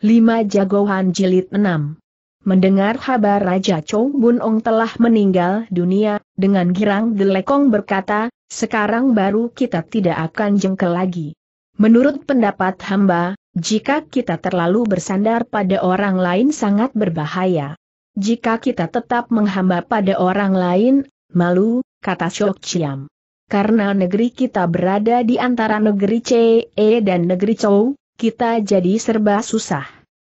5 Jagoan Jilid 6 Mendengar kabar Raja Chow Bun Ong telah meninggal dunia, dengan girang Delekong berkata, sekarang baru kita tidak akan jengkel lagi. Menurut pendapat hamba, jika kita terlalu bersandar pada orang lain sangat berbahaya. Jika kita tetap menghamba pada orang lain, malu, kata Shok Chiam. Karena negeri kita berada di antara negeri CE dan negeri Chou, kita jadi serba susah.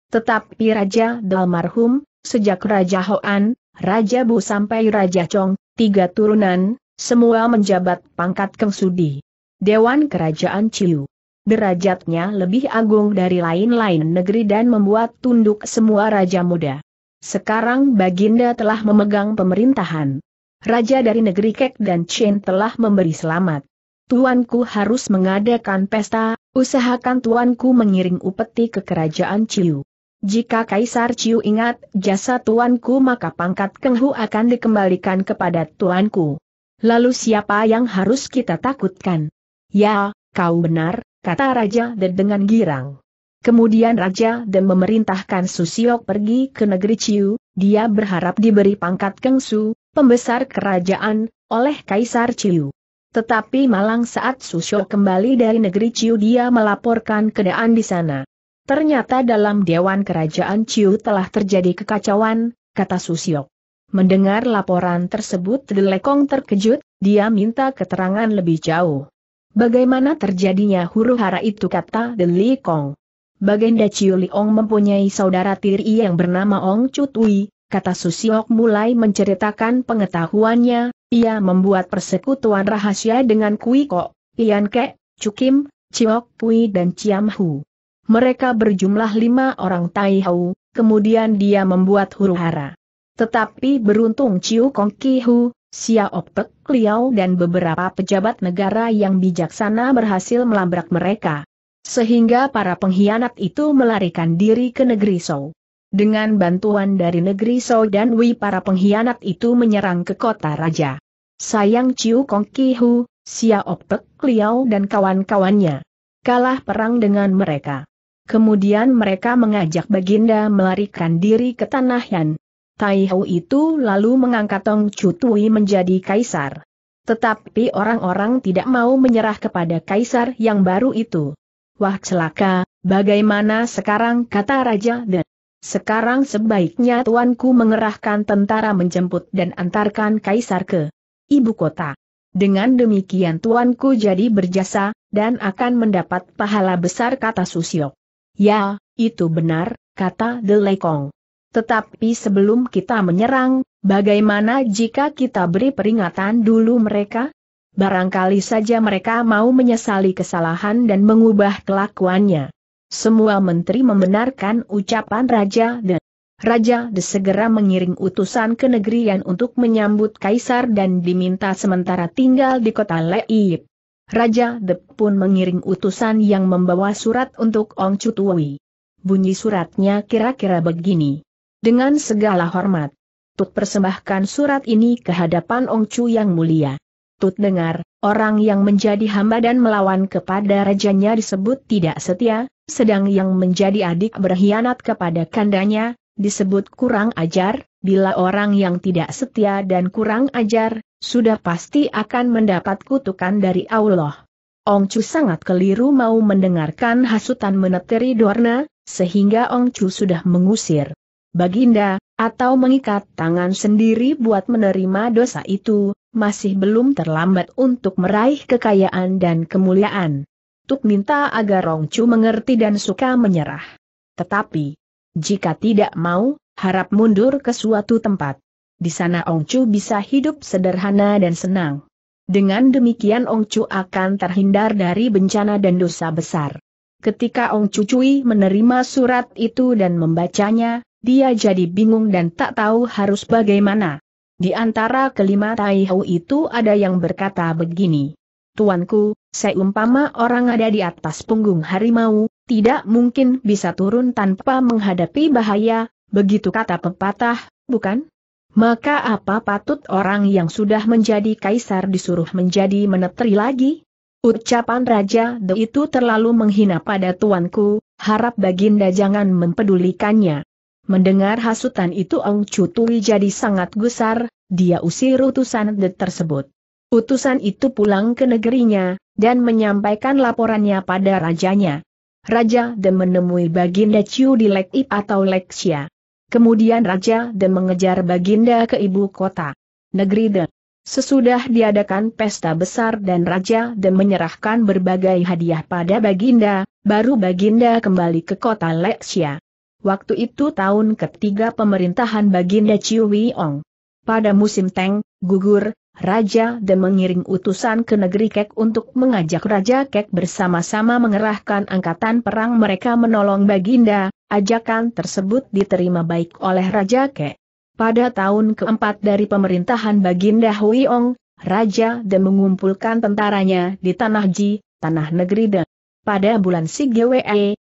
Tetapi Raja Dalmarhum, sejak Raja Hoan, Raja Bu sampai Raja Chong, tiga turunan, semua menjabat pangkat kengsudi. Dewan Kerajaan Ciu. Derajatnya lebih agung dari lain-lain negeri dan membuat tunduk semua raja muda. Sekarang Baginda telah memegang pemerintahan. Raja dari negeri Kek dan Chen telah memberi selamat. Tuanku harus mengadakan pesta, Usahakan tuanku mengiring upeti ke kerajaan Ciu. Jika Kaisar Ciu ingat jasa tuanku maka pangkat Kenghu akan dikembalikan kepada tuanku. Lalu siapa yang harus kita takutkan? Ya, kau benar, kata Raja dan dengan girang. Kemudian Raja dan memerintahkan Susiok pergi ke negeri Ciu, dia berharap diberi pangkat Kengsu, pembesar kerajaan, oleh Kaisar Ciu. Tetapi malang saat Susyo kembali dari negeri Ciu dia melaporkan keadaan di sana. Ternyata dalam Dewan Kerajaan Ciu telah terjadi kekacauan, kata Susyo. Mendengar laporan tersebut Delekong terkejut, dia minta keterangan lebih jauh. Bagaimana terjadinya huru hara itu kata Delekong. Bagenda Ciu Liong mempunyai saudara tiri yang bernama Ong Chutui kata Susiok mulai menceritakan pengetahuannya, ia membuat persekutuan rahasia dengan Kui Kok, Ian Kek, Cukim, Ciok Kui dan Ciam Hu. Mereka berjumlah lima orang Tai Hau, kemudian dia membuat huru hara. Tetapi beruntung Ciu Kong Ki Hu, Siaop Pek Liao dan beberapa pejabat negara yang bijaksana berhasil melabrak mereka. Sehingga para pengkhianat itu melarikan diri ke negeri Seoul. Dengan bantuan dari negeri So dan Wei para pengkhianat itu menyerang ke kota raja. Sayang Chiu Kong Kihu, Xia Opek, Liao dan kawan-kawannya. Kalah perang dengan mereka. Kemudian mereka mengajak Baginda melarikan diri ke Tanah Yan. Tai Hou itu lalu mengangkat Tong Tui menjadi kaisar. Tetapi orang-orang tidak mau menyerah kepada kaisar yang baru itu. Wah celaka, bagaimana sekarang kata Raja The? Sekarang sebaiknya tuanku mengerahkan tentara menjemput dan antarkan kaisar ke ibu kota. Dengan demikian tuanku jadi berjasa, dan akan mendapat pahala besar kata Susio. Ya, itu benar, kata Delekong. Tetapi sebelum kita menyerang, bagaimana jika kita beri peringatan dulu mereka? Barangkali saja mereka mau menyesali kesalahan dan mengubah kelakuannya. Semua menteri membenarkan ucapan Raja dan Raja De segera mengiring utusan ke negeri yang untuk menyambut kaisar dan diminta sementara tinggal di kota Leib. Raja De pun mengiring utusan yang membawa surat untuk Ong Chutui. Bunyi suratnya kira-kira begini. Dengan segala hormat, Tuk persembahkan surat ini ke hadapan Ong Chu yang mulia. Tut dengar, orang yang menjadi hamba dan melawan kepada rajanya disebut tidak setia, sedang yang menjadi adik berkhianat kepada kandanya, disebut kurang ajar, bila orang yang tidak setia dan kurang ajar, sudah pasti akan mendapat kutukan dari Allah. Ong Chu sangat keliru mau mendengarkan hasutan meneteri Dorna, sehingga Ong Chu sudah mengusir. Baginda, atau mengikat tangan sendiri buat menerima dosa itu, masih belum terlambat untuk meraih kekayaan dan kemuliaan. Tuk minta agar Rongcu mengerti dan suka menyerah. Tetapi, jika tidak mau, harap mundur ke suatu tempat. Di sana Ongcu bisa hidup sederhana dan senang. Dengan demikian Ongcu akan terhindar dari bencana dan dosa besar. Ketika Ong Cu Cui menerima surat itu dan membacanya, dia jadi bingung dan tak tahu harus bagaimana. Di antara kelima Taihou itu ada yang berkata begini. Tuanku, seumpama orang ada di atas punggung harimau, tidak mungkin bisa turun tanpa menghadapi bahaya, begitu kata pepatah, bukan? Maka apa patut orang yang sudah menjadi kaisar disuruh menjadi menetri lagi? Ucapan Raja De itu terlalu menghina pada tuanku, harap Baginda jangan mempedulikannya. Mendengar hasutan itu Ong Cutui jadi sangat gusar, dia usir utusan tersebut. Utusan itu pulang ke negerinya, dan menyampaikan laporannya pada rajanya. Raja de menemui Baginda Ciu di Lek Ip atau Leksia. Kemudian Raja de mengejar Baginda ke ibu kota. Negeri de. Sesudah diadakan pesta besar dan Raja de menyerahkan berbagai hadiah pada Baginda, baru Baginda kembali ke kota Leksia. Waktu itu tahun ketiga pemerintahan Baginda Chiu Wiong. Pada musim Teng, gugur, Raja dan mengiring utusan ke negeri Kek untuk mengajak Raja Kek bersama-sama mengerahkan angkatan perang mereka menolong Baginda, ajakan tersebut diterima baik oleh Raja Kek. Pada tahun keempat dari pemerintahan Baginda Huiong, Raja dan mengumpulkan tentaranya di Tanah Ji, Tanah Negeri Dan. Pada bulan Sigwe,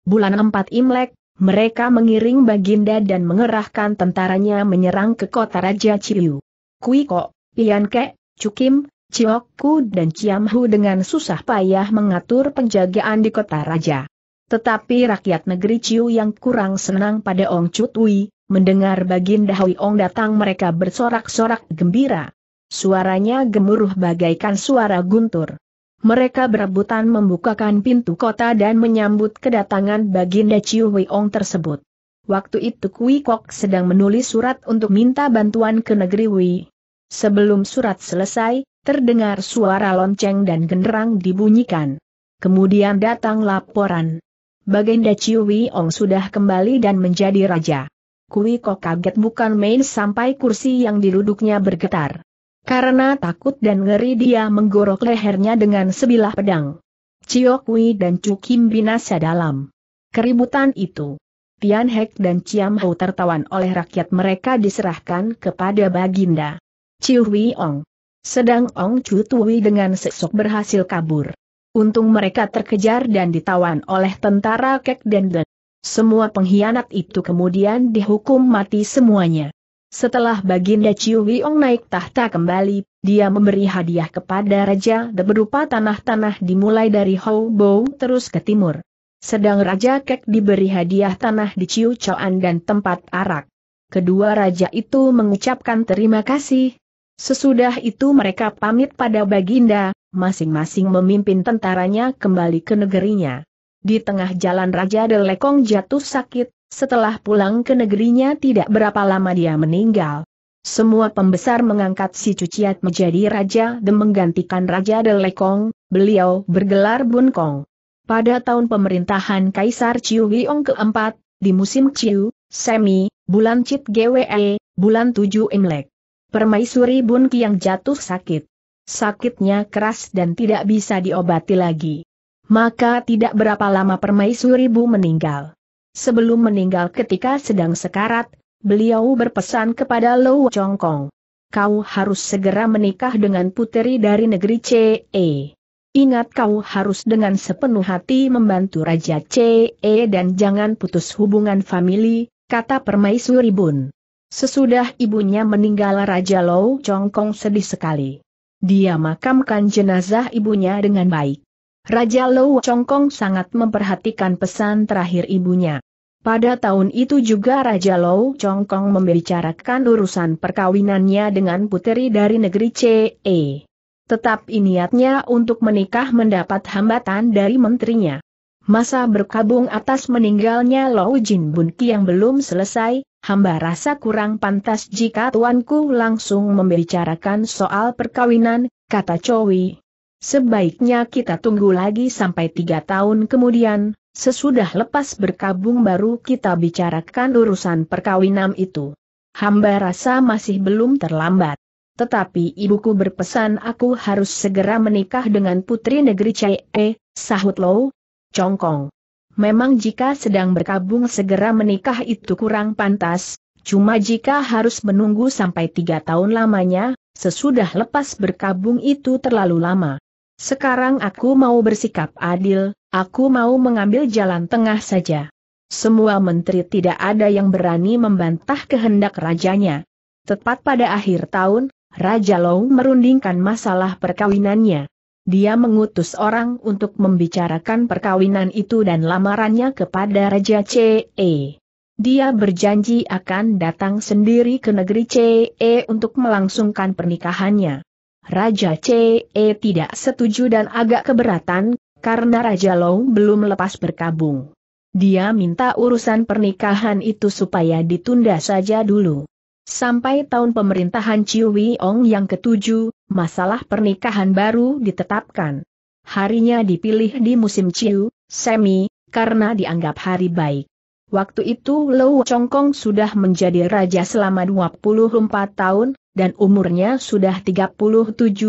bulan 4 Imlek, mereka mengiring Baginda dan mengerahkan tentaranya menyerang ke kota Raja Ciu. Kuiko, Pianke, Cukim, Ciokku dan Ciamhu dengan susah payah mengatur penjagaan di kota Raja. Tetapi rakyat negeri Ciu yang kurang senang pada Ong Cutui, mendengar Baginda Hui Ong datang mereka bersorak-sorak gembira. Suaranya gemuruh bagaikan suara guntur mereka berebutan membukakan pintu kota dan menyambut kedatangan Baginda Chiu Ong tersebut. Waktu itu Kui Kok sedang menulis surat untuk minta bantuan ke negeri Wei. Sebelum surat selesai, terdengar suara lonceng dan genderang dibunyikan. Kemudian datang laporan. Baginda Chiu Ong sudah kembali dan menjadi raja. Kui Kok kaget bukan main sampai kursi yang diduduknya bergetar. Karena takut dan ngeri dia menggorok lehernya dengan sebilah pedang. Ciokwi dan Cukim binasa dalam keributan itu. Tian Hek dan Ciam Hou tertawan oleh rakyat mereka diserahkan kepada Baginda. Ciu Hui Ong. Sedang Ong Chu Tui dengan sesok berhasil kabur. Untung mereka terkejar dan ditawan oleh tentara Kek dan Den. Semua pengkhianat itu kemudian dihukum mati semuanya. Setelah Baginda Chiu Wiong naik tahta kembali, dia memberi hadiah kepada Raja De berupa tanah-tanah dimulai dari Hou Bou terus ke timur. Sedang Raja Kek diberi hadiah tanah di Chiu Choan dan tempat arak. Kedua raja itu mengucapkan terima kasih. Sesudah itu mereka pamit pada Baginda, masing-masing memimpin tentaranya kembali ke negerinya. Di tengah jalan Raja Delekong jatuh sakit, setelah pulang ke negerinya tidak berapa lama dia meninggal. Semua pembesar mengangkat si Cuciat menjadi raja dan menggantikan Raja Delekong, beliau bergelar Bun Kong. Pada tahun pemerintahan Kaisar Chiu Giong keempat, di musim Chiu, Semi, bulan Cip GWE, bulan 7 Imlek. Permaisuri Bun Kiang jatuh sakit. Sakitnya keras dan tidak bisa diobati lagi. Maka tidak berapa lama Permaisuri Bu meninggal. Sebelum meninggal ketika sedang sekarat, beliau berpesan kepada Lou Chongkong. Kau harus segera menikah dengan puteri dari negeri CE. Ingat kau harus dengan sepenuh hati membantu Raja CE dan jangan putus hubungan famili, kata Permaisuri Bun. Sesudah ibunya meninggal Raja Lou Chongkong sedih sekali. Dia makamkan jenazah ibunya dengan baik. Raja Lou Chongkong sangat memperhatikan pesan terakhir ibunya. Pada tahun itu juga Raja Lou Chongkong membicarakan urusan perkawinannya dengan puteri dari negeri CE. Tetap niatnya untuk menikah mendapat hambatan dari menterinya. Masa berkabung atas meninggalnya Lou Jin Bun yang belum selesai, hamba rasa kurang pantas jika tuanku langsung membicarakan soal perkawinan, kata Chowi. Sebaiknya kita tunggu lagi sampai tiga tahun kemudian, sesudah lepas berkabung baru kita bicarakan urusan perkawinan itu. Hamba rasa masih belum terlambat. Tetapi ibuku berpesan aku harus segera menikah dengan putri negeri CE, sahut lo, congkong. Memang jika sedang berkabung segera menikah itu kurang pantas, cuma jika harus menunggu sampai tiga tahun lamanya, sesudah lepas berkabung itu terlalu lama. Sekarang aku mau bersikap adil, aku mau mengambil jalan tengah saja. Semua menteri tidak ada yang berani membantah kehendak rajanya. Tepat pada akhir tahun, Raja Long merundingkan masalah perkawinannya. Dia mengutus orang untuk membicarakan perkawinan itu dan lamarannya kepada Raja CE. Dia berjanji akan datang sendiri ke negeri CE untuk melangsungkan pernikahannya. Raja CE tidak setuju dan agak keberatan, karena Raja Long belum lepas berkabung. Dia minta urusan pernikahan itu supaya ditunda saja dulu. Sampai tahun pemerintahan Ciwi Ong yang ketujuh, masalah pernikahan baru ditetapkan. Harinya dipilih di musim Ciu, Semi, karena dianggap hari baik. Waktu itu Lou Chongkong sudah menjadi raja selama 24 tahun, dan umurnya sudah 37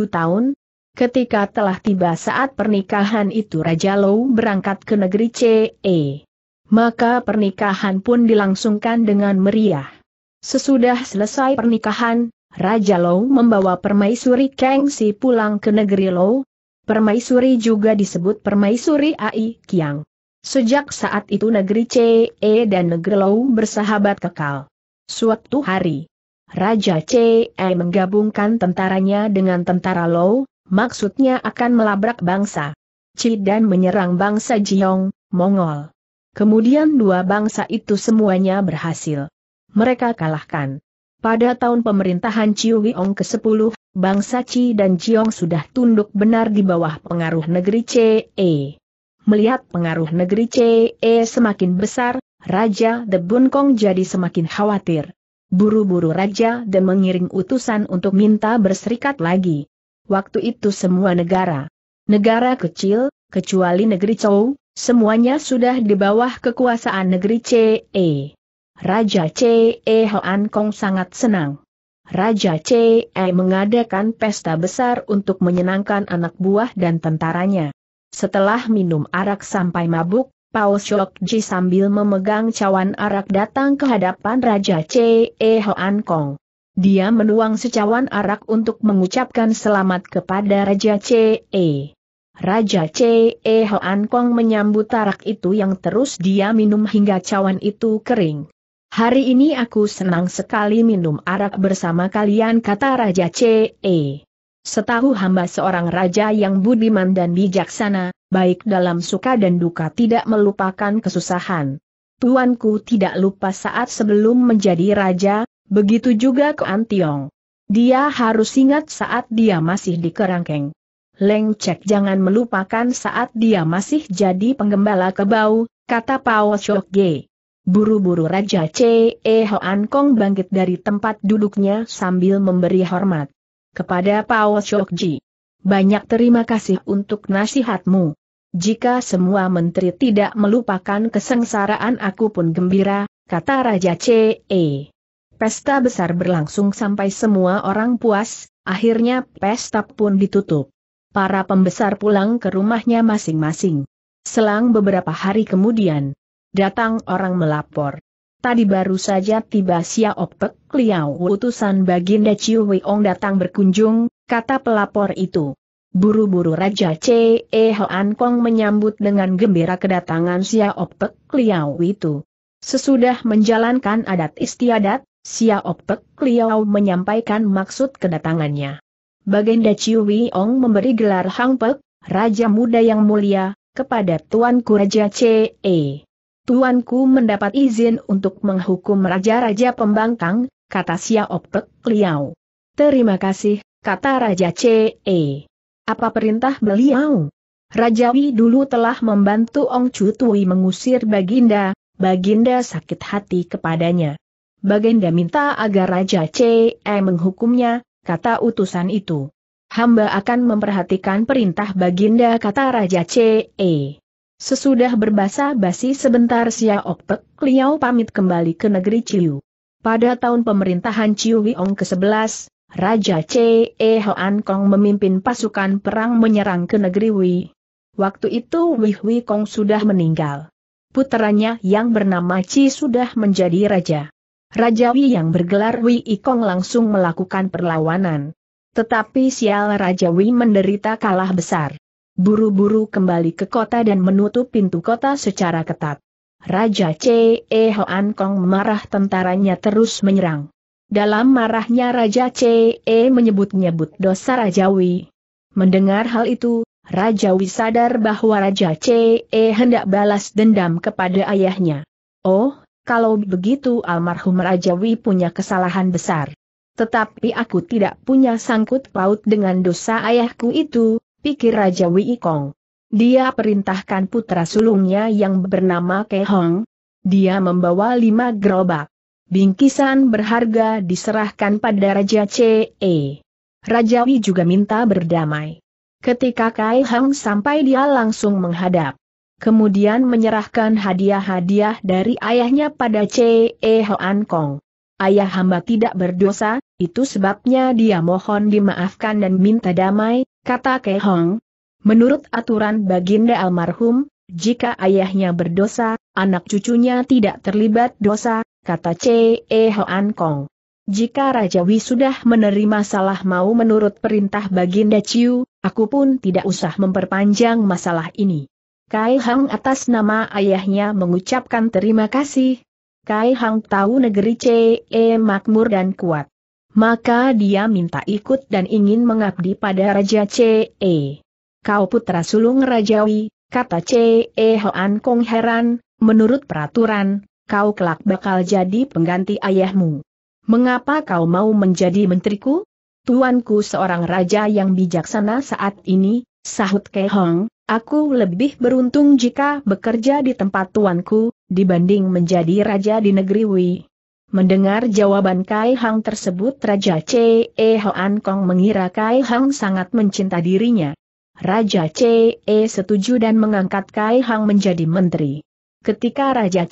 tahun. Ketika telah tiba saat pernikahan itu Raja Lou berangkat ke negeri CE. Maka pernikahan pun dilangsungkan dengan meriah. Sesudah selesai pernikahan, Raja Lou membawa permaisuri Kang Kengsi pulang ke negeri Lou. Permaisuri juga disebut permaisuri Ai Kiang. Sejak saat itu negeri CE dan negeri Lou bersahabat kekal. Suatu hari, Raja CE menggabungkan tentaranya dengan tentara Lou, maksudnya akan melabrak bangsa Ci dan menyerang bangsa Jiong, Mongol. Kemudian dua bangsa itu semuanya berhasil. Mereka kalahkan. Pada tahun pemerintahan Chiu Wiong ke-10, bangsa Ci dan Jiong sudah tunduk benar di bawah pengaruh negeri CE. Melihat pengaruh negeri CE semakin besar, Raja The Bun Kong jadi semakin khawatir. Buru-buru Raja The mengiring utusan untuk minta berserikat lagi. Waktu itu semua negara, negara kecil, kecuali negeri Chou, semuanya sudah di bawah kekuasaan negeri CE. Raja CE Hoan Kong sangat senang. Raja CE mengadakan pesta besar untuk menyenangkan anak buah dan tentaranya. Setelah minum arak sampai mabuk, Pao Ji sambil memegang cawan arak datang ke hadapan Raja C.E. Hoan Kong. Dia menuang secawan arak untuk mengucapkan selamat kepada Raja E. Raja C.E. Hoan Kong menyambut arak itu yang terus dia minum hingga cawan itu kering. Hari ini aku senang sekali minum arak bersama kalian kata Raja E. Setahu hamba seorang raja yang budiman dan bijaksana, baik dalam suka dan duka tidak melupakan kesusahan. Tuanku tidak lupa saat sebelum menjadi raja, begitu juga ke Antiong. Dia harus ingat saat dia masih di kerangkeng. Leng Cek jangan melupakan saat dia masih jadi penggembala kebau, kata Pao Chok Ge. Buru-buru Raja C.E. Hoan Kong bangkit dari tempat duduknya sambil memberi hormat kepada Pao Shokji. Banyak terima kasih untuk nasihatmu. Jika semua menteri tidak melupakan kesengsaraan aku pun gembira, kata Raja C.E. Pesta besar berlangsung sampai semua orang puas, akhirnya pesta pun ditutup. Para pembesar pulang ke rumahnya masing-masing. Selang beberapa hari kemudian, datang orang melapor. Tadi baru saja tiba Siaopek Pek Liao utusan Baginda Chiu Ong datang berkunjung, kata pelapor itu. Buru-buru Raja C.E. E Hoan Kong menyambut dengan gembira kedatangan Siaopek Pek Liao itu. Sesudah menjalankan adat istiadat, Siaopek Pek Liao menyampaikan maksud kedatangannya. Baginda Chiu Ong memberi gelar Hang Pek, Raja Muda yang Mulia, kepada Tuanku Raja E. Tuanku mendapat izin untuk menghukum Raja-Raja Pembangkang, kata Xiao Pek Liao. Terima kasih, kata Raja C.E. Apa perintah beliau? Raja Rajawi dulu telah membantu Ong Chu Tui mengusir Baginda, Baginda sakit hati kepadanya. Baginda minta agar Raja C.E. menghukumnya, kata utusan itu. Hamba akan memperhatikan perintah Baginda kata Raja C.E. Sesudah berbasa-basi sebentar Xiao Pek Liao pamit kembali ke negeri Ciu. Pada tahun pemerintahan Ciu Wiong ke-11, Raja C. Hoan Kong memimpin pasukan perang menyerang ke negeri Wei. Waktu itu Wei Hui Kong sudah meninggal. Puteranya yang bernama Ci sudah menjadi raja. Raja Wei yang bergelar Wei Ikong langsung melakukan perlawanan. Tetapi sial Raja Wei menderita kalah besar buru-buru kembali ke kota dan menutup pintu kota secara ketat. Raja C. E. Hoan Kong marah tentaranya terus menyerang. Dalam marahnya Raja C. E. menyebut-nyebut dosa Rajawi. Mendengar hal itu, Rajawi sadar bahwa Raja C. E. hendak balas dendam kepada ayahnya. Oh, kalau begitu almarhum Rajawi punya kesalahan besar. Tetapi aku tidak punya sangkut paut dengan dosa ayahku itu, pikir Raja Wei Kong. Dia perintahkan putra sulungnya yang bernama Ke Hong. Dia membawa lima gerobak. Bingkisan berharga diserahkan pada Raja CE. Raja Wei juga minta berdamai. Ketika Kai Hong sampai dia langsung menghadap. Kemudian menyerahkan hadiah-hadiah dari ayahnya pada CE Hoan Kong. Ayah hamba tidak berdosa, itu sebabnya dia mohon dimaafkan dan minta damai, kata Ke Hong. Menurut aturan baginda almarhum, jika ayahnya berdosa, anak cucunya tidak terlibat dosa, kata C. E. Hoan Kong. Jika Raja Wi sudah menerima salah mau menurut perintah Baginda Ciu, aku pun tidak usah memperpanjang masalah ini. Kai Hang atas nama ayahnya mengucapkan terima kasih. Kai Hang tahu negeri CE e makmur dan kuat maka dia minta ikut dan ingin mengabdi pada Raja C.E. Kau putra sulung Rajawi, kata C.E. Hoan Kong heran, menurut peraturan, kau kelak bakal jadi pengganti ayahmu. Mengapa kau mau menjadi menteriku? Tuanku seorang raja yang bijaksana saat ini, sahut Ke Hong. Aku lebih beruntung jika bekerja di tempat tuanku, dibanding menjadi raja di negeri Wei. Mendengar jawaban Kai Hang tersebut Raja C.E. E An Kong mengira Kai Hang sangat mencinta dirinya. Raja E setuju dan mengangkat Kai Hang menjadi menteri. Ketika Raja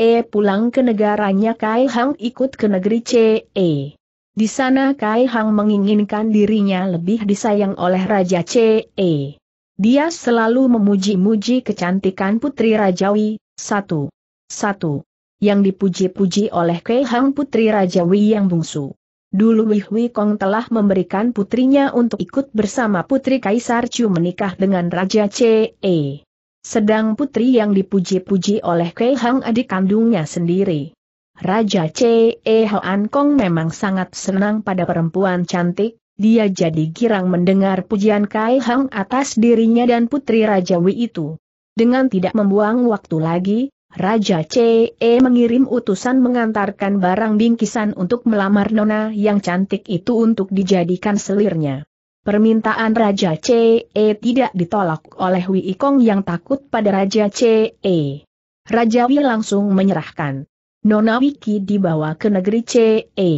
E pulang ke negaranya Kai Hang ikut ke negeri E. Di sana Kai Hang menginginkan dirinya lebih disayang oleh Raja E. Dia selalu memuji-muji kecantikan Putri Rajawi, satu. Satu yang dipuji-puji oleh Kei Hang putri Raja Wei yang bungsu. Dulu Wei Hui Kong telah memberikan putrinya untuk ikut bersama putri Kaisar Chu menikah dengan Raja C.E. Sedang putri yang dipuji-puji oleh Kei Hang adik kandungnya sendiri. Raja C.E. Hoan Kong memang sangat senang pada perempuan cantik, dia jadi girang mendengar pujian Kai Hang atas dirinya dan putri Raja Wei itu. Dengan tidak membuang waktu lagi, Raja CE mengirim utusan mengantarkan barang bingkisan untuk melamar nona yang cantik itu untuk dijadikan selirnya. Permintaan Raja CE tidak ditolak oleh Wi Kong yang takut pada Raja CE. Raja Wi langsung menyerahkan. Nona Wiki dibawa ke negeri CE.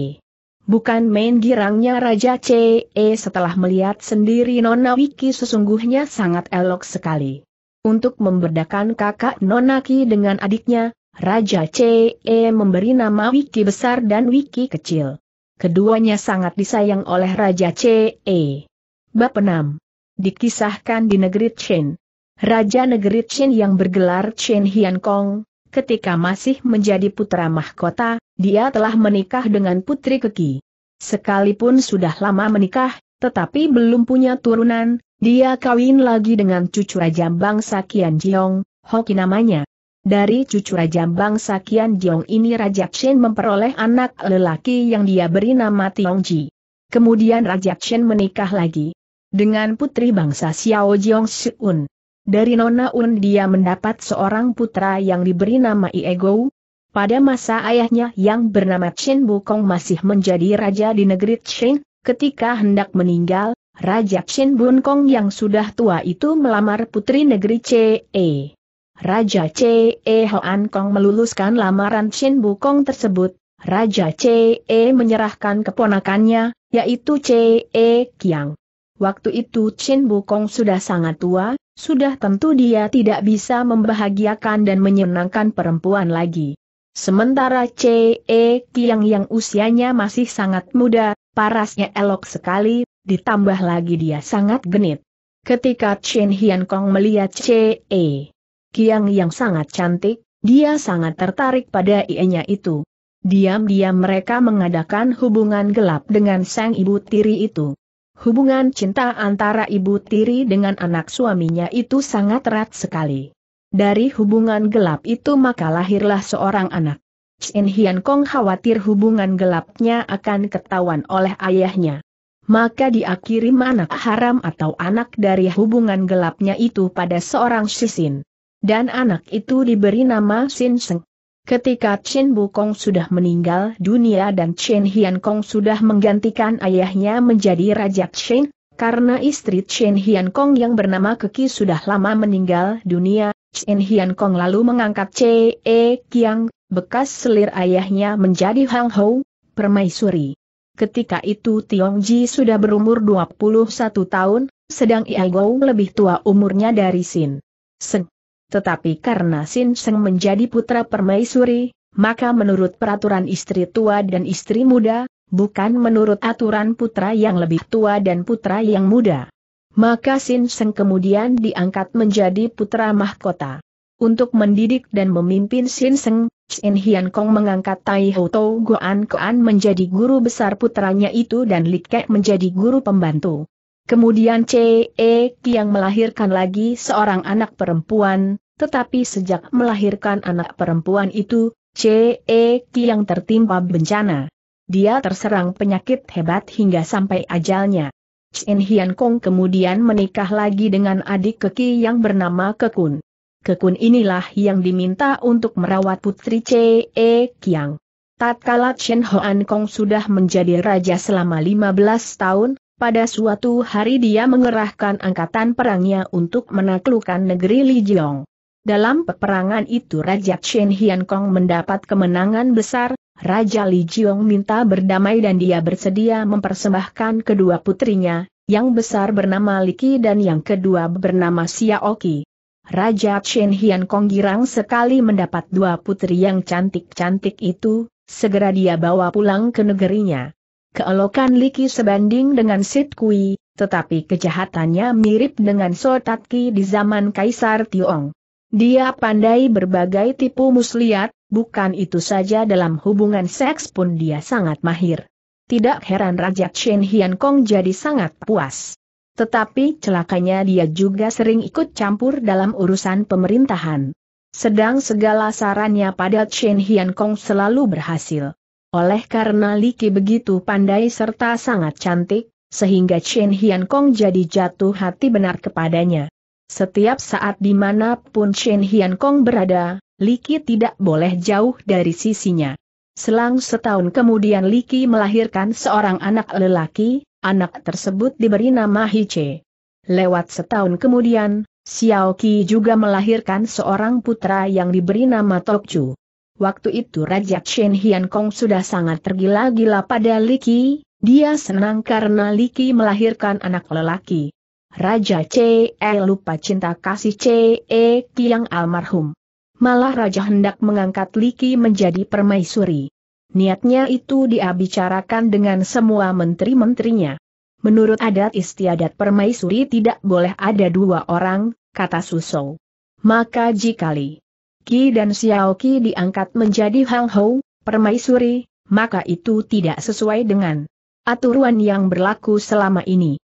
Bukan main girangnya Raja CE setelah melihat sendiri Nona Wiki sesungguhnya sangat elok sekali untuk memberdakan kakak Nonaki dengan adiknya, Raja CE memberi nama Wiki besar dan Wiki kecil. Keduanya sangat disayang oleh Raja CE. Bab 6. Dikisahkan di negeri Chen. Raja negeri Chen yang bergelar Chen Hian Kong, ketika masih menjadi putra mahkota, dia telah menikah dengan putri Keki. Sekalipun sudah lama menikah, tetapi belum punya turunan, dia kawin lagi dengan cucu Raja bangsa Kian Jiong, Hoki namanya. Dari cucu Raja bangsa Kian Jiong ini Raja Chen memperoleh anak lelaki yang dia beri nama Tiong Ji. Kemudian Raja Chen menikah lagi dengan putri bangsa Xiao Jiong Seun. Dari Nona Un dia mendapat seorang putra yang diberi nama Iego. Pada masa ayahnya yang bernama Chen Bukong masih menjadi raja di negeri Chen, ketika hendak meninggal, Raja Chin Bun Kong yang sudah tua itu melamar putri negeri C.E. Raja C.E. Hoan Kong meluluskan lamaran Chin Bu Kong tersebut, Raja C.E. menyerahkan keponakannya, yaitu C.E. Kiang. Waktu itu Chin Bu Kong sudah sangat tua, sudah tentu dia tidak bisa membahagiakan dan menyenangkan perempuan lagi. Sementara C.E. Kiang yang usianya masih sangat muda, Parasnya elok sekali, ditambah lagi dia sangat genit. Ketika Chen Hian Kong melihat C.E. E, Kiang yang sangat cantik, dia sangat tertarik pada ienya itu. Diam-diam mereka mengadakan hubungan gelap dengan sang ibu tiri itu. Hubungan cinta antara ibu tiri dengan anak suaminya itu sangat erat sekali. Dari hubungan gelap itu maka lahirlah seorang anak. Xin Hian Kong khawatir hubungan gelapnya akan ketahuan oleh ayahnya. Maka dia kirim anak haram atau anak dari hubungan gelapnya itu pada seorang sisin. Dan anak itu diberi nama Xin Seng. Ketika Chin Bukong sudah meninggal dunia dan Chin Hian Kong sudah menggantikan ayahnya menjadi Raja Chin, karena istri Chen Hian Kong yang bernama Keki sudah lama meninggal dunia, Chin Hian Kong lalu mengangkat C.E. Kiang, bekas selir ayahnya menjadi Hang Hou, permaisuri. Ketika itu Tiong Ji sudah berumur 21 tahun, sedang Ia Gou lebih tua umurnya dari Sin Seng. Tetapi karena Sin Seng menjadi putra permaisuri, maka menurut peraturan istri tua dan istri muda, bukan menurut aturan putra yang lebih tua dan putra yang muda. Maka Sin Seng kemudian diangkat menjadi putra mahkota. Untuk mendidik dan memimpin Sin Seng, Sin Hian Kong mengangkat Tai Ho Tou Goan Koan menjadi guru besar putranya itu dan Li Ke menjadi guru pembantu. Kemudian Ce e Kiang melahirkan lagi seorang anak perempuan, tetapi sejak melahirkan anak perempuan itu, Ce e Kiang tertimpa bencana. Dia terserang penyakit hebat hingga sampai ajalnya. Chin Hian Kong kemudian menikah lagi dengan adik Keki yang bernama Kekun. Kekun inilah yang diminta untuk merawat putri Chee Kiang. Tatkala Chen Hoan Kong sudah menjadi raja selama 15 tahun, pada suatu hari dia mengerahkan angkatan perangnya untuk menaklukkan negeri Li Lijiong. Dalam peperangan itu Raja Chen Hian Kong mendapat kemenangan besar, Raja Li Jiong minta berdamai dan dia bersedia mempersembahkan kedua putrinya, yang besar bernama Li Qi dan yang kedua bernama Xiaoki. Raja Chen Hian Kong girang sekali mendapat dua putri yang cantik-cantik itu, segera dia bawa pulang ke negerinya. Keelokan Li Qi sebanding dengan Sid Kui, tetapi kejahatannya mirip dengan Sotatki di zaman Kaisar Tiong. Dia pandai berbagai tipu muslihat, bukan itu saja dalam hubungan seks pun dia sangat mahir. Tidak heran Raja Chen Hian Kong jadi sangat puas. Tetapi celakanya dia juga sering ikut campur dalam urusan pemerintahan. Sedang segala sarannya pada Chen Hian Kong selalu berhasil. Oleh karena Li Qi begitu pandai serta sangat cantik, sehingga Chen Hian Kong jadi jatuh hati benar kepadanya. Setiap saat dimanapun Shen Hian Kong berada, Liki tidak boleh jauh dari sisinya. Selang setahun kemudian Liki melahirkan seorang anak lelaki, anak tersebut diberi nama Hice. Lewat setahun kemudian, Xiao Qi juga melahirkan seorang putra yang diberi nama Tok Chu. Waktu itu Raja Chen Hian Kong sudah sangat tergila-gila pada Liki, dia senang karena Liki melahirkan anak lelaki. Raja C.E. lupa cinta kasih C.E. Kiang almarhum. Malah Raja hendak mengangkat Liki menjadi permaisuri. Niatnya itu dia bicarakan dengan semua menteri-menterinya. Menurut adat istiadat permaisuri tidak boleh ada dua orang, kata Suso. Maka jikali Ki dan Xiao Ki diangkat menjadi Hang Hou, permaisuri, maka itu tidak sesuai dengan aturan yang berlaku selama ini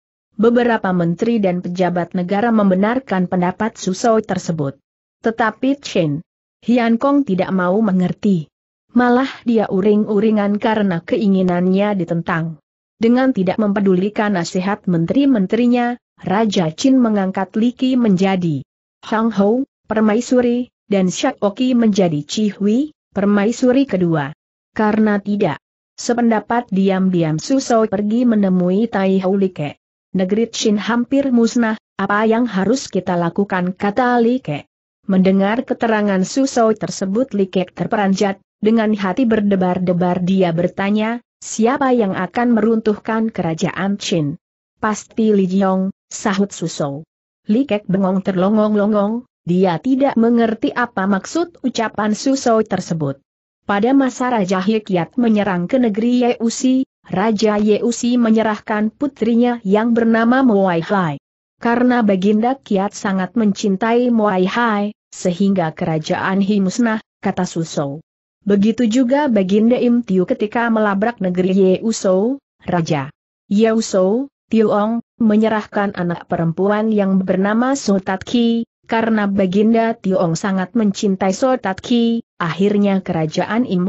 beberapa menteri dan pejabat negara membenarkan pendapat Susou tersebut. Tetapi Chen Hian Kong tidak mau mengerti. Malah dia uring-uringan karena keinginannya ditentang. Dengan tidak mempedulikan nasihat menteri-menterinya, Raja Chin mengangkat Li Qi menjadi Hang Hou, Permaisuri, dan Oki menjadi Chi Hui, Permaisuri kedua. Karena tidak sependapat diam-diam Susoi pergi menemui Tai Hou Li Kek. Negeri Chin hampir musnah, apa yang harus kita lakukan kata Li Ke. Mendengar keterangan Suso tersebut Li Ke terperanjat, dengan hati berdebar-debar dia bertanya, siapa yang akan meruntuhkan kerajaan Chin? Pasti Li Jiong, sahut Suso. Li Ke bengong terlongong-longong, dia tidak mengerti apa maksud ucapan Suso tersebut. Pada masa Raja Hikyat menyerang ke negeri Yeusi, Raja Yeusi menyerahkan putrinya yang bernama Muai Hai. Karena Baginda Kiat sangat mencintai Muai Hai, sehingga kerajaan Himusnah, kata Suso. Begitu juga Baginda Im Tiu ketika melabrak negeri Yeusou, Raja Yeusou, Tiuong, menyerahkan anak perempuan yang bernama Ki, karena Baginda Tiuong sangat mencintai Ki, akhirnya kerajaan Im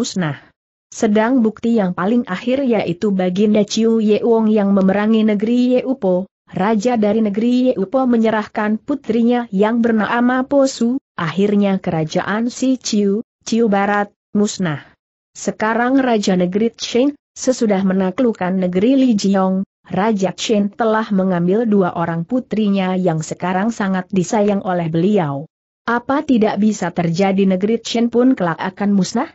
sedang bukti yang paling akhir yaitu Baginda Chiu Wong yang memerangi negeri Upo, Raja dari negeri Upo menyerahkan putrinya yang bernama Posu, akhirnya kerajaan Si Chiu, Chiu Barat, musnah. Sekarang Raja negeri Chen, sesudah menaklukkan negeri Li Jiong, Raja Chen telah mengambil dua orang putrinya yang sekarang sangat disayang oleh beliau. Apa tidak bisa terjadi negeri Chen pun kelak akan musnah?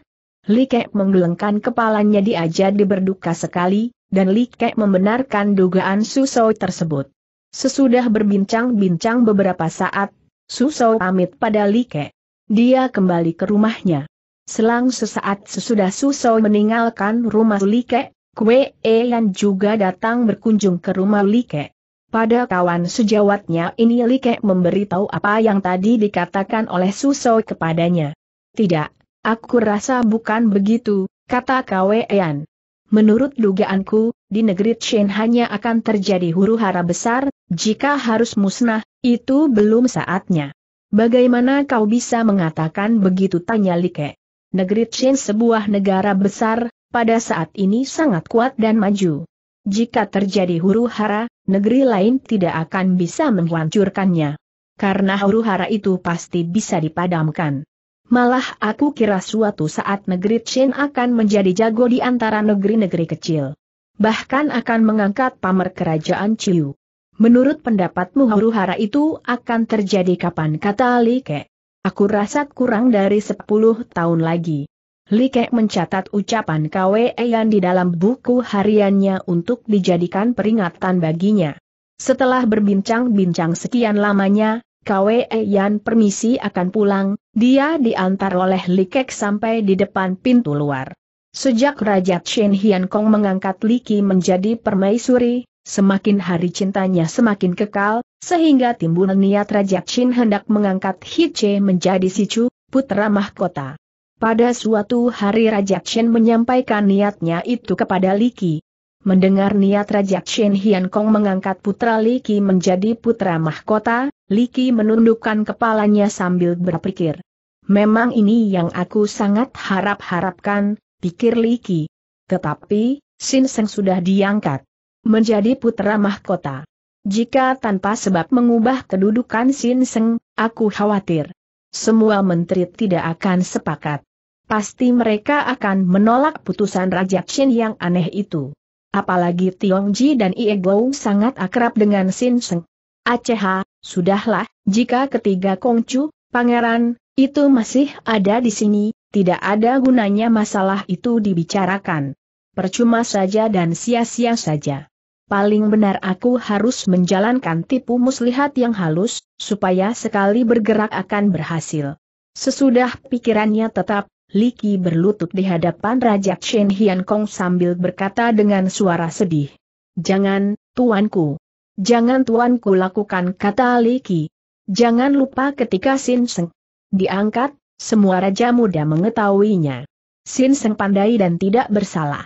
Likek menggelengkan kepalanya dia jadi berduka sekali, dan Likek membenarkan dugaan Suso tersebut. Sesudah berbincang-bincang beberapa saat, Suso pamit pada Likek. Dia kembali ke rumahnya. Selang sesaat sesudah Suso meninggalkan rumah Likek, Kwe Elan juga datang berkunjung ke rumah Likek. Pada kawan sejawatnya ini Like memberitahu apa yang tadi dikatakan oleh Suso kepadanya. Tidak, Aku rasa bukan begitu, kata Kwean. Menurut dugaanku, di negeri Chen hanya akan terjadi huru hara besar, jika harus musnah, itu belum saatnya. Bagaimana kau bisa mengatakan begitu tanya Like? Negeri Chen sebuah negara besar, pada saat ini sangat kuat dan maju. Jika terjadi huru hara, negeri lain tidak akan bisa menghancurkannya. Karena huru hara itu pasti bisa dipadamkan. Malah aku kira suatu saat negeri Chin akan menjadi jago di antara negeri-negeri kecil. Bahkan akan mengangkat pamer kerajaan Ciu. Menurut pendapatmu huru-hara itu akan terjadi kapan kata Li Ke? Aku rasa kurang dari 10 tahun lagi. Li Ke mencatat ucapan Kwe Yan di dalam buku hariannya untuk dijadikan peringatan baginya. Setelah berbincang-bincang sekian lamanya, Kwe Yan permisi akan pulang, dia diantar oleh Li Kek sampai di depan pintu luar. Sejak Raja Chen Hian Kong mengangkat Li Ki menjadi permaisuri, semakin hari cintanya semakin kekal, sehingga timbul niat Raja Chen hendak mengangkat Che menjadi Sicu, putra mahkota. Pada suatu hari Raja Chen menyampaikan niatnya itu kepada Li Ki. Mendengar niat Raja Chen Hian Kong mengangkat putra Li Ki menjadi putra mahkota, Li Ki menundukkan kepalanya sambil berpikir. Memang ini yang aku sangat harap-harapkan, pikir Liki. Tetapi, Sin Seng sudah diangkat menjadi putra mahkota. Jika tanpa sebab mengubah kedudukan Sin Seng, aku khawatir. Semua menteri tidak akan sepakat. Pasti mereka akan menolak putusan Raja Qin yang aneh itu. Apalagi Tiong Tiongji dan Ie Gou sangat akrab dengan Sin Seng. Aceh, sudahlah, jika ketiga Kongcu, pangeran, itu masih ada di sini, tidak ada gunanya masalah itu dibicarakan. Percuma saja dan sia-sia saja. Paling benar aku harus menjalankan tipu muslihat yang halus, supaya sekali bergerak akan berhasil. Sesudah pikirannya tetap, Liki berlutut di hadapan Raja Chen Hian Kong sambil berkata dengan suara sedih. Jangan, tuanku. Jangan tuanku lakukan kata Liki. Jangan lupa ketika Sin Seng diangkat, semua raja muda mengetahuinya. Sin Seng pandai dan tidak bersalah.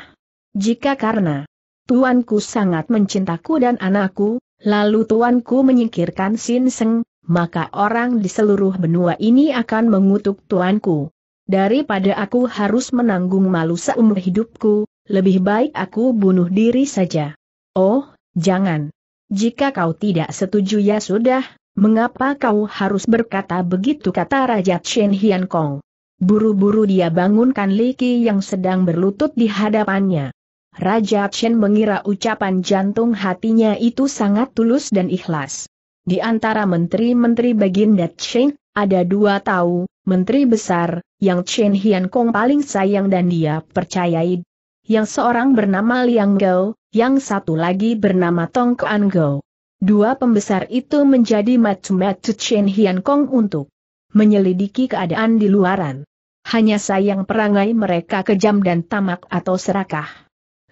Jika karena tuanku sangat mencintaku dan anakku, lalu tuanku menyingkirkan Sin Seng, maka orang di seluruh benua ini akan mengutuk tuanku. Daripada aku harus menanggung malu seumur hidupku, lebih baik aku bunuh diri saja. Oh, jangan. Jika kau tidak setuju ya sudah, Mengapa kau harus berkata begitu kata Raja Chen Hian Kong? Buru-buru dia bangunkan Li Qi yang sedang berlutut di hadapannya. Raja Chen mengira ucapan jantung hatinya itu sangat tulus dan ikhlas. Di antara menteri-menteri Baginda Chen, ada dua tahu, menteri besar, yang Chen Hian Kong paling sayang dan dia percayai. Yang seorang bernama Liang Gao, yang satu lagi bernama Tong Kuan Gao. Dua pembesar itu menjadi Matsumatsu Chen Hian Kong untuk menyelidiki keadaan di luaran. Hanya sayang perangai mereka kejam dan tamak atau serakah.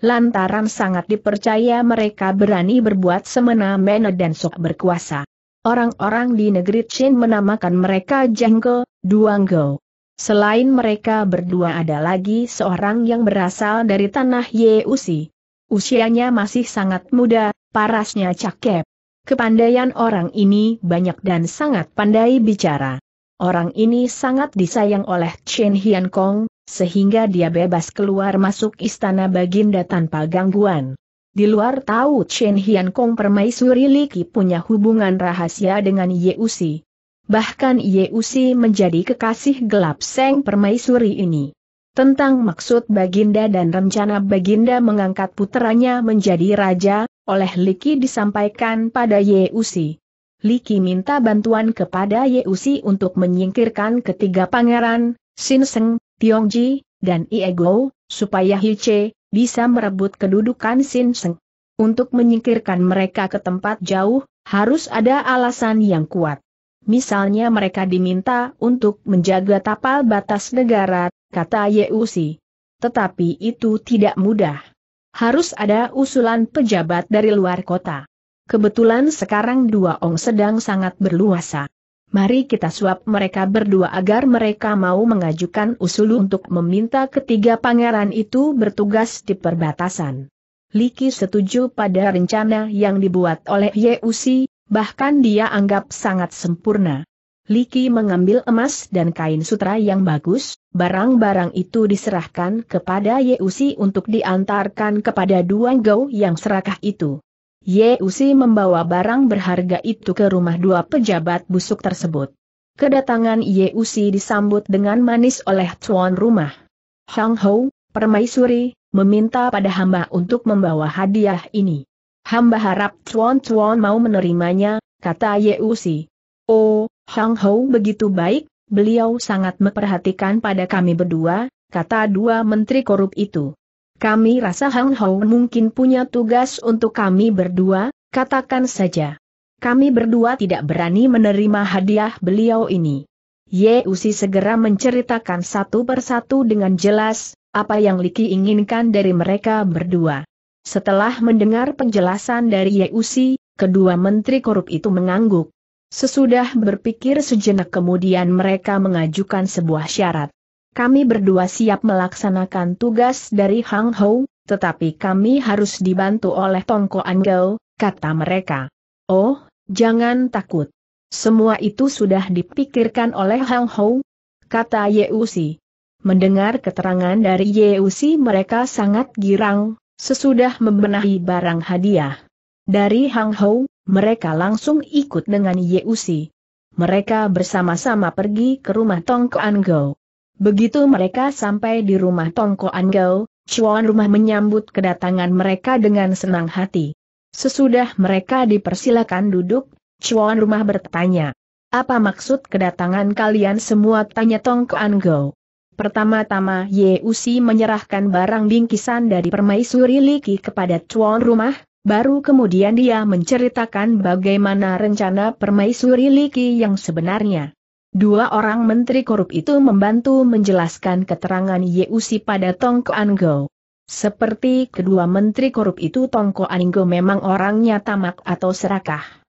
Lantaran sangat dipercaya mereka berani berbuat semena-mena dan sok berkuasa. Orang-orang di negeri Chen menamakan mereka Jenggo, Duanggo. Selain mereka berdua ada lagi seorang yang berasal dari tanah Yeusi. Usianya masih sangat muda, parasnya cakep. Kepandaian orang ini banyak dan sangat pandai bicara. Orang ini sangat disayang oleh Chen Hian Kong, sehingga dia bebas keluar masuk istana Baginda tanpa gangguan. Di luar tahu Chen Hian Kong permaisuri Liki punya hubungan rahasia dengan Yeusi. Bahkan Yeusi menjadi kekasih gelap Seng permaisuri ini. Tentang maksud Baginda dan rencana Baginda mengangkat putranya menjadi raja, oleh Liki disampaikan pada Yeusi. Liki minta bantuan kepada Yeusi untuk menyingkirkan ketiga pangeran, Sinseng, Tiongji, dan Iego, supaya Hice bisa merebut kedudukan Sinseng. Untuk menyingkirkan mereka ke tempat jauh, harus ada alasan yang kuat. Misalnya mereka diminta untuk menjaga tapal batas negara, kata Yeusi. Tetapi itu tidak mudah harus ada usulan pejabat dari luar kota. Kebetulan sekarang dua ong sedang sangat berluasa. Mari kita suap mereka berdua agar mereka mau mengajukan usul untuk meminta ketiga pangeran itu bertugas di perbatasan. Liki setuju pada rencana yang dibuat oleh Yeusi, bahkan dia anggap sangat sempurna. Liki mengambil emas dan kain sutra yang bagus, barang-barang itu diserahkan kepada Yeusi untuk diantarkan kepada dua gau yang serakah itu. Yeusi membawa barang berharga itu ke rumah dua pejabat busuk tersebut. Kedatangan Yeusi disambut dengan manis oleh tuan rumah. Hang Ho, permaisuri, meminta pada hamba untuk membawa hadiah ini. Hamba harap tuan-tuan mau menerimanya, kata Yeusi. Oh, Hang Hou begitu baik, beliau sangat memperhatikan pada kami berdua, kata dua menteri korup itu. Kami rasa Hang Hou mungkin punya tugas untuk kami berdua, katakan saja. Kami berdua tidak berani menerima hadiah beliau ini. Ye Usi segera menceritakan satu persatu dengan jelas, apa yang Liki inginkan dari mereka berdua. Setelah mendengar penjelasan dari Ye Usi, kedua menteri korup itu mengangguk. Sesudah berpikir sejenak kemudian mereka mengajukan sebuah syarat. Kami berdua siap melaksanakan tugas dari Hang Hou, tetapi kami harus dibantu oleh Tongko Angel, kata mereka. Oh, jangan takut. Semua itu sudah dipikirkan oleh Hang Hou, kata Yeusi. Mendengar keterangan dari Yeusi mereka sangat girang, sesudah membenahi barang hadiah. Dari Hang Hou, mereka langsung ikut dengan Yeusi. Mereka bersama-sama pergi ke rumah Tongko Anggo. Begitu mereka sampai di rumah Tongko Anggo, Chuan rumah menyambut kedatangan mereka dengan senang hati. Sesudah mereka dipersilakan duduk, Chuan rumah bertanya. Apa maksud kedatangan kalian semua? Tanya Tongko Anggo. Pertama-tama Yeusi menyerahkan barang bingkisan dari permaisuri Liki kepada Chuan rumah, Baru kemudian dia menceritakan bagaimana rencana permaisuri Liki yang sebenarnya. Dua orang menteri korup itu membantu menjelaskan keterangan Yeusi pada Tongko Ango. Seperti kedua menteri korup itu Tongko Ango memang orangnya tamak atau serakah.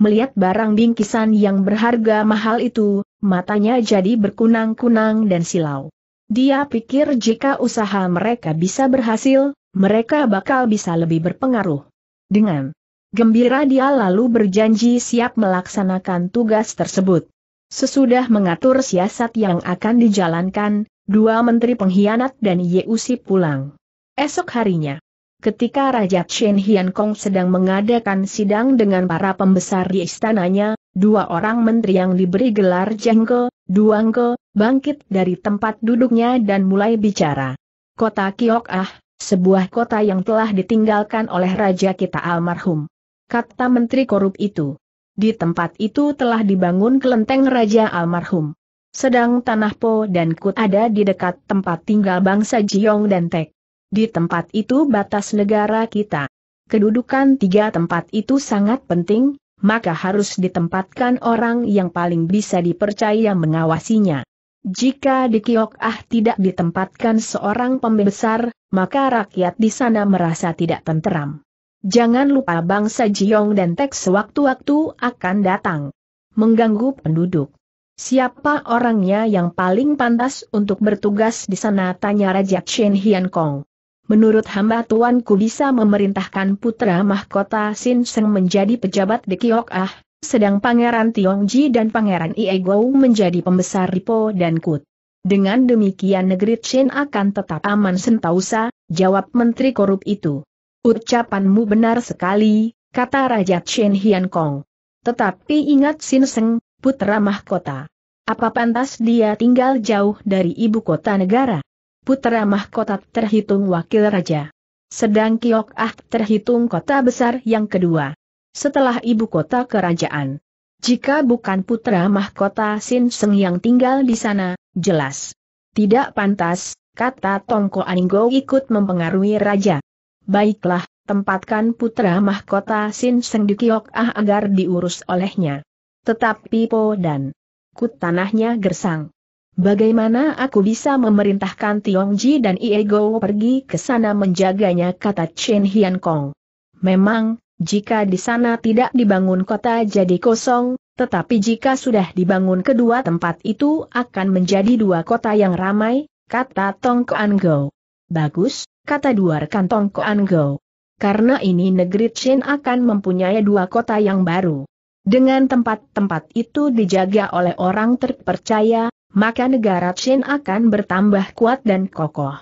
Melihat barang bingkisan yang berharga mahal itu, matanya jadi berkunang-kunang dan silau. Dia pikir jika usaha mereka bisa berhasil, mereka bakal bisa lebih berpengaruh. Dengan gembira dia lalu berjanji siap melaksanakan tugas tersebut. Sesudah mengatur siasat yang akan dijalankan, dua menteri pengkhianat dan Yeusi pulang. Esok harinya, ketika Raja Chen Hian Kong sedang mengadakan sidang dengan para pembesar di istananya, dua orang menteri yang diberi gelar Jengke, Duangke, bangkit dari tempat duduknya dan mulai bicara. Kota Kiok Ah, sebuah kota yang telah ditinggalkan oleh Raja kita almarhum. Kata Menteri Korup itu. Di tempat itu telah dibangun kelenteng Raja almarhum. Sedang tanah Po dan Kut ada di dekat tempat tinggal bangsa Jiong dan Tek. Di tempat itu batas negara kita. Kedudukan tiga tempat itu sangat penting, maka harus ditempatkan orang yang paling bisa dipercaya mengawasinya. Jika di Kiok Ah tidak ditempatkan seorang pembesar, maka rakyat di sana merasa tidak tenteram. Jangan lupa bangsa Jiong dan Tek sewaktu-waktu akan datang. Mengganggu penduduk. Siapa orangnya yang paling pantas untuk bertugas di sana tanya Raja Chen Hian Kong. Menurut hamba tuanku bisa memerintahkan putra mahkota Sin Seng menjadi pejabat di Kiok Ah, sedang Pangeran Tiong Ji dan Pangeran Gou menjadi pembesar Ripo dan Kut. Dengan demikian negeri Chen akan tetap aman sentausa, jawab Menteri Korup itu. Ucapanmu benar sekali, kata Raja Chen Hian Kong. Tetapi ingat Sin Seng, putra mahkota. Apa pantas dia tinggal jauh dari ibu kota negara? Putra mahkota terhitung wakil raja. Sedang Kiok Ah terhitung kota besar yang kedua setelah ibu kota kerajaan. Jika bukan putra mahkota Sin Seng yang tinggal di sana, jelas. Tidak pantas, kata Tongko Aninggo ikut mempengaruhi raja. Baiklah, tempatkan putra mahkota Sin Seng di Kiok Ah agar diurus olehnya. Tetapi Po dan Kut tanahnya gersang. Bagaimana aku bisa memerintahkan Tiong Ji dan Iego pergi ke sana menjaganya kata Chen Hian Kong. Memang, jika di sana tidak dibangun kota jadi kosong, tetapi jika sudah dibangun kedua tempat itu akan menjadi dua kota yang ramai, kata Tongko Ango. Bagus, kata dua rekan Tongko Ango. Karena ini negeri Chin akan mempunyai dua kota yang baru. Dengan tempat-tempat itu dijaga oleh orang terpercaya, maka negara Chin akan bertambah kuat dan kokoh.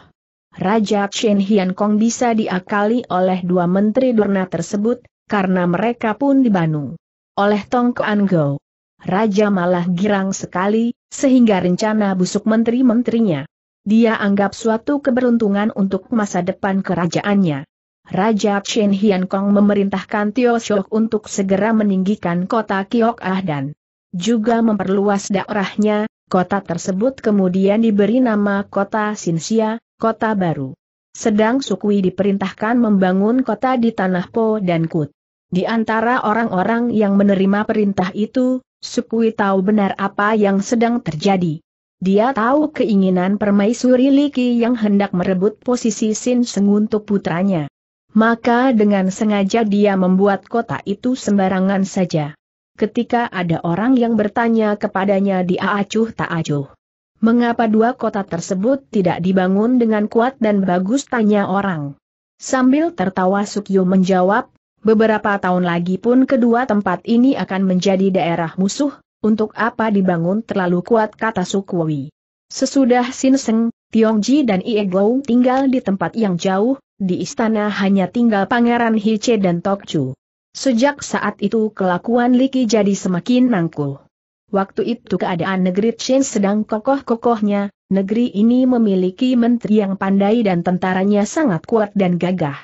Raja Chen Hian Kong bisa diakali oleh dua menteri Durna tersebut, karena mereka pun dibanu. oleh Tong Kuan Go. Raja malah girang sekali, sehingga rencana busuk menteri-menterinya. Dia anggap suatu keberuntungan untuk masa depan kerajaannya. Raja Chen Hian Kong memerintahkan Tio Shok untuk segera meninggikan kota Kiok Ah dan juga memperluas daerahnya, kota tersebut kemudian diberi nama kota Sinsia, kota baru. Sedang Sukui diperintahkan membangun kota di Tanah Po dan Kut. Di antara orang-orang yang menerima perintah itu, Sukui tahu benar apa yang sedang terjadi. Dia tahu keinginan permaisuri Liki yang hendak merebut posisi Sin Seng untuk putranya. Maka dengan sengaja dia membuat kota itu sembarangan saja. Ketika ada orang yang bertanya kepadanya dia acuh tak acuh. Mengapa dua kota tersebut tidak dibangun dengan kuat dan bagus tanya orang. Sambil tertawa Sukyo menjawab, beberapa tahun lagi pun kedua tempat ini akan menjadi daerah musuh, untuk apa dibangun terlalu kuat kata Sukowi. Sesudah Sinseng, Tiongji dan Iegou tinggal di tempat yang jauh, di istana hanya tinggal Pangeran Hice dan Tokchu. Sejak saat itu kelakuan Liki jadi semakin nangkul. Waktu itu keadaan negeri Chen sedang kokoh-kokohnya, negeri ini memiliki menteri yang pandai dan tentaranya sangat kuat dan gagah.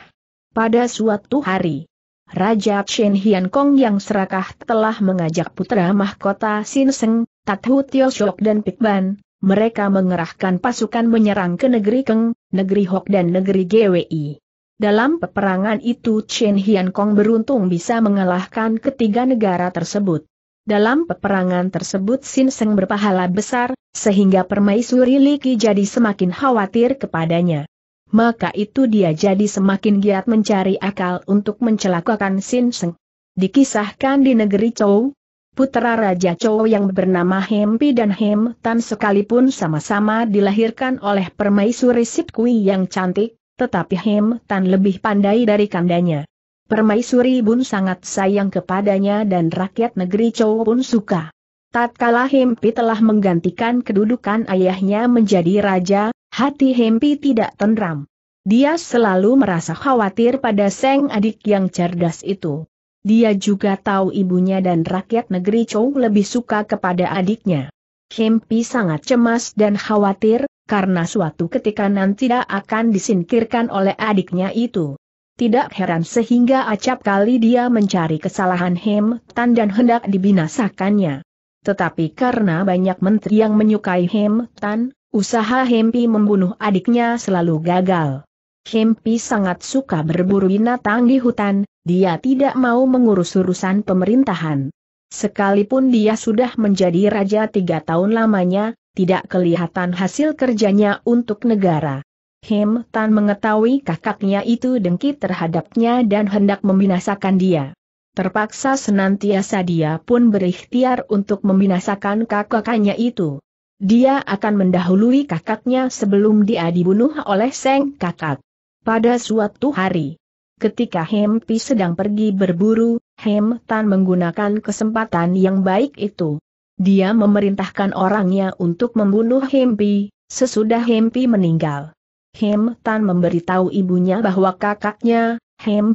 Pada suatu hari, Raja Chen Hian Kong yang serakah telah mengajak putra mahkota Sin Seng, Tathu Tio Shok dan Pik Ban, mereka mengerahkan pasukan menyerang ke negeri Keng, negeri Hok dan negeri GWI. Dalam peperangan itu Chen Hian Kong beruntung bisa mengalahkan ketiga negara tersebut. Dalam peperangan tersebut Sin Seng berpahala besar, sehingga permaisuri Liki jadi semakin khawatir kepadanya. Maka itu dia jadi semakin giat mencari akal untuk mencelakakan Sin Seng. Dikisahkan di negeri Chou, putera Raja Chou yang bernama Hempi dan Hem Tan sekalipun sama-sama dilahirkan oleh permaisuri Kui yang cantik, tetapi Hem Tan lebih pandai dari kandanya. Permaisuri Bun sangat sayang kepadanya dan rakyat negeri Chow pun suka. Tatkala Hempi telah menggantikan kedudukan ayahnya menjadi raja, hati Hempi tidak tenram. Dia selalu merasa khawatir pada Seng adik yang cerdas itu. Dia juga tahu ibunya dan rakyat negeri Chow lebih suka kepada adiknya. Hempi sangat cemas dan khawatir, karena suatu ketika nanti tidak akan disingkirkan oleh adiknya itu tidak heran sehingga acap kali dia mencari kesalahan Hem Tan dan hendak dibinasakannya. Tetapi karena banyak menteri yang menyukai Hem Tan, usaha Hempi membunuh adiknya selalu gagal. Hempi sangat suka berburu binatang di hutan, dia tidak mau mengurus urusan pemerintahan. Sekalipun dia sudah menjadi raja tiga tahun lamanya, tidak kelihatan hasil kerjanya untuk negara. Him Tan mengetahui kakaknya itu dengki terhadapnya dan hendak membinasakan dia. Terpaksa senantiasa dia pun berikhtiar untuk membinasakan kakaknya itu. Dia akan mendahului kakaknya sebelum dia dibunuh oleh Seng kakak. Pada suatu hari, ketika Hempi sedang pergi berburu, Hem Tan menggunakan kesempatan yang baik itu. Dia memerintahkan orangnya untuk membunuh Hempi, sesudah Hempi meninggal. Hem Tan memberitahu ibunya bahwa kakaknya,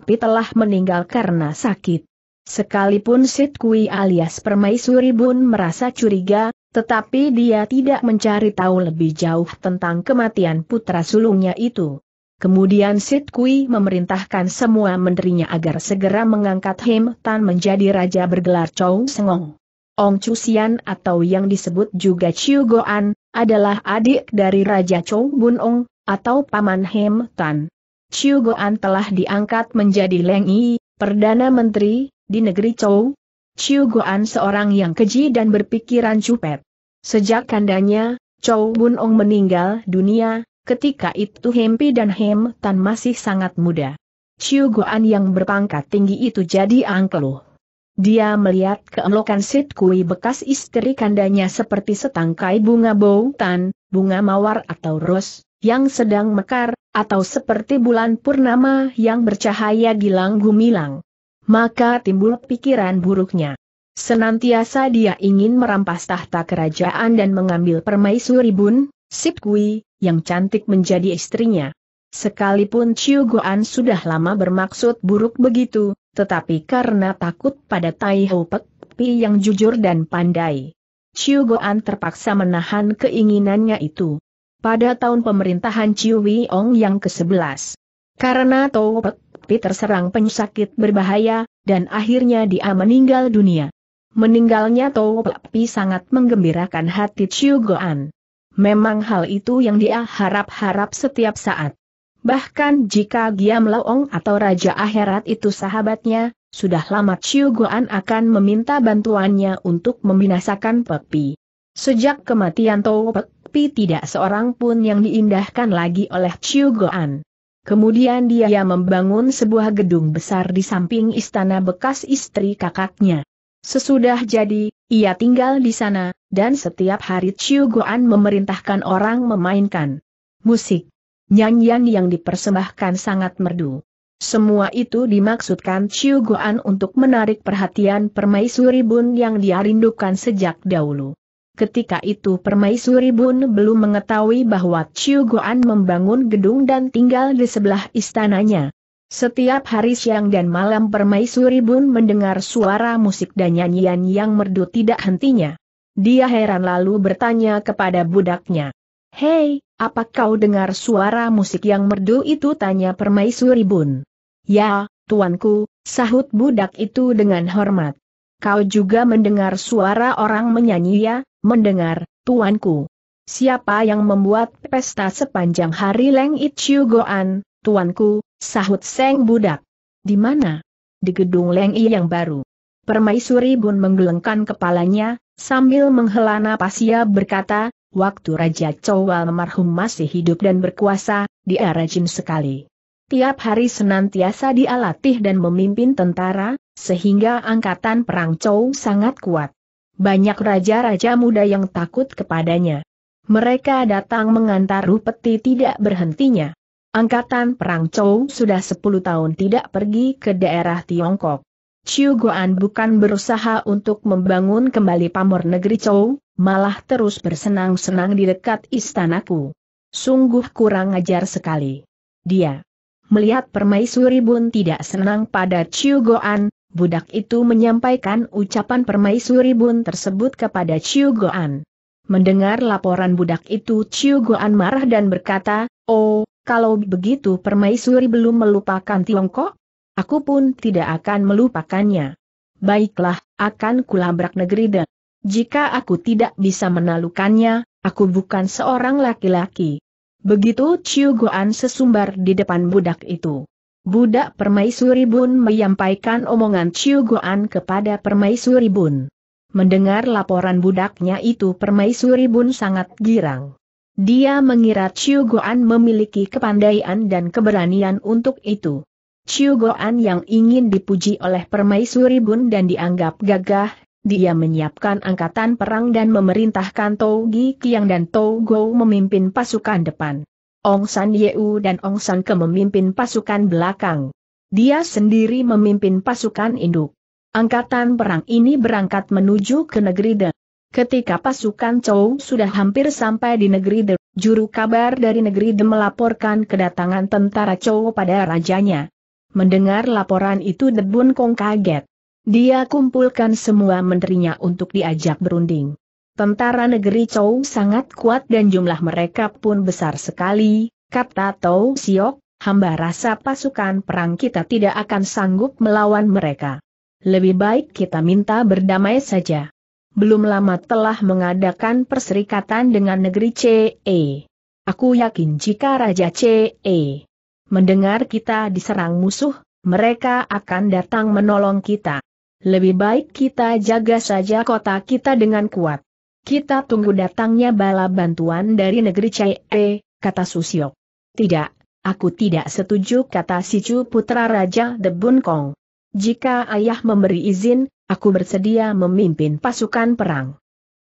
Pi telah meninggal karena sakit. Sekalipun Sit Kui alias Permaisuri Bun merasa curiga, tetapi dia tidak mencari tahu lebih jauh tentang kematian putra sulungnya itu. Kemudian Sit Kui memerintahkan semua menterinya agar segera mengangkat Hem Tan menjadi raja bergelar Chou Sengong. Ong Chu Chusian atau yang disebut juga Chiu Goan, adalah adik dari Raja Chou Bun Ong, atau Paman Hem Tan. Chiu Goan telah diangkat menjadi Leng Yi, Perdana Menteri, di negeri Chou. Chiu Goan seorang yang keji dan berpikiran cupet. Sejak kandanya, Chou Bun Ong meninggal dunia, ketika itu Hempi dan Hem Tan masih sangat muda. Chiu Goan yang berpangkat tinggi itu jadi angkeluh. Dia melihat keelokan Sit Kui bekas istri kandanya seperti setangkai bunga tan, bunga mawar atau rose yang sedang mekar, atau seperti bulan purnama yang bercahaya gilang gumilang. Maka timbul pikiran buruknya. Senantiasa dia ingin merampas tahta kerajaan dan mengambil permaisuri bun, Sipkui, yang cantik menjadi istrinya. Sekalipun Chiu Goan sudah lama bermaksud buruk begitu, tetapi karena takut pada Tai Ho Pek Pi yang jujur dan pandai, Chiu Goan terpaksa menahan keinginannya itu pada tahun pemerintahan Chiu Wei Ong yang ke-11. Karena Pek, Pi terserang penyakit berbahaya, dan akhirnya dia meninggal dunia. Meninggalnya Pek Pi sangat menggembirakan hati Chiu Goan. Memang hal itu yang dia harap-harap setiap saat. Bahkan jika Giam Laong atau Raja Akhirat itu sahabatnya, sudah lama Chiu Goan akan meminta bantuannya untuk membinasakan Pek Pi. Sejak kematian Pek, tapi tidak seorang pun yang diindahkan lagi oleh Chiu Goan. Kemudian dia membangun sebuah gedung besar di samping istana bekas istri kakaknya. Sesudah jadi, ia tinggal di sana, dan setiap hari Chiu Goan memerintahkan orang memainkan musik. Nyanyian yang dipersembahkan sangat merdu. Semua itu dimaksudkan Chiu Goan untuk menarik perhatian permaisuri Bun yang dia rindukan sejak dahulu. Ketika itu Permaisuri Bun belum mengetahui bahwa Chiu Goan membangun gedung dan tinggal di sebelah istananya. Setiap hari siang dan malam Permaisuri Bun mendengar suara musik dan nyanyian yang merdu tidak hentinya. Dia heran lalu bertanya kepada budaknya. Hei, apa kau dengar suara musik yang merdu itu? Tanya Permaisuri Bun. Ya, tuanku, sahut budak itu dengan hormat. Kau juga mendengar suara orang menyanyi ya? mendengar, tuanku. Siapa yang membuat pesta sepanjang hari Leng Itchiu Goan, tuanku, sahut Seng Budak. Di mana? Di gedung Leng I yang baru. Permaisuri Bun menggelengkan kepalanya, sambil menghela napas ia berkata, waktu Raja Cowal marhum masih hidup dan berkuasa, dia rajin sekali. Tiap hari senantiasa dia latih dan memimpin tentara, sehingga angkatan perang Chow sangat kuat. Banyak raja-raja muda yang takut kepadanya. Mereka datang mengantar upeti tidak berhentinya. Angkatan Perang Chow sudah 10 tahun tidak pergi ke daerah Tiongkok. Chiu Guan bukan berusaha untuk membangun kembali pamor negeri Chow, malah terus bersenang-senang di dekat istanaku. Sungguh kurang ajar sekali. Dia melihat permaisuri bun tidak senang pada Chiu Guan, budak itu menyampaikan ucapan permaisuri bun tersebut kepada Chiu Goan. Mendengar laporan budak itu Chiu Goan marah dan berkata, Oh, kalau begitu permaisuri belum melupakan Tiongkok? Aku pun tidak akan melupakannya. Baiklah, akan kulabrak negeri dan jika aku tidak bisa menalukannya, aku bukan seorang laki-laki. Begitu Chiu Goan sesumbar di depan budak itu. Budak Permaisuri Bun menyampaikan omongan Chiu Goan kepada Permaisuri Bun. Mendengar laporan budaknya itu Permaisuri Bun sangat girang. Dia mengira Chiu Goan memiliki kepandaian dan keberanian untuk itu. Chiu Goan yang ingin dipuji oleh Permaisuri Bun dan dianggap gagah, dia menyiapkan angkatan perang dan memerintahkan Tou Gi Kiang dan Tou Go memimpin pasukan depan. Ong San Yeu dan Ong San Ke memimpin pasukan belakang. Dia sendiri memimpin pasukan induk. Angkatan perang ini berangkat menuju ke negeri De. Ketika pasukan Chow sudah hampir sampai di negeri De, juru kabar dari negeri De melaporkan kedatangan tentara Chow pada rajanya. Mendengar laporan itu Bun Kong kaget. Dia kumpulkan semua menterinya untuk diajak berunding. Tentara negeri Chou sangat kuat dan jumlah mereka pun besar sekali, kata Tau Siok, hamba rasa pasukan perang kita tidak akan sanggup melawan mereka. Lebih baik kita minta berdamai saja. Belum lama telah mengadakan perserikatan dengan negeri CE. Aku yakin jika Raja CE mendengar kita diserang musuh, mereka akan datang menolong kita. Lebih baik kita jaga saja kota kita dengan kuat. Kita tunggu datangnya bala bantuan dari negeri E, kata Susiok. Tidak, aku tidak setuju kata Sicu putra Raja Debun Kong. Jika ayah memberi izin, aku bersedia memimpin pasukan perang.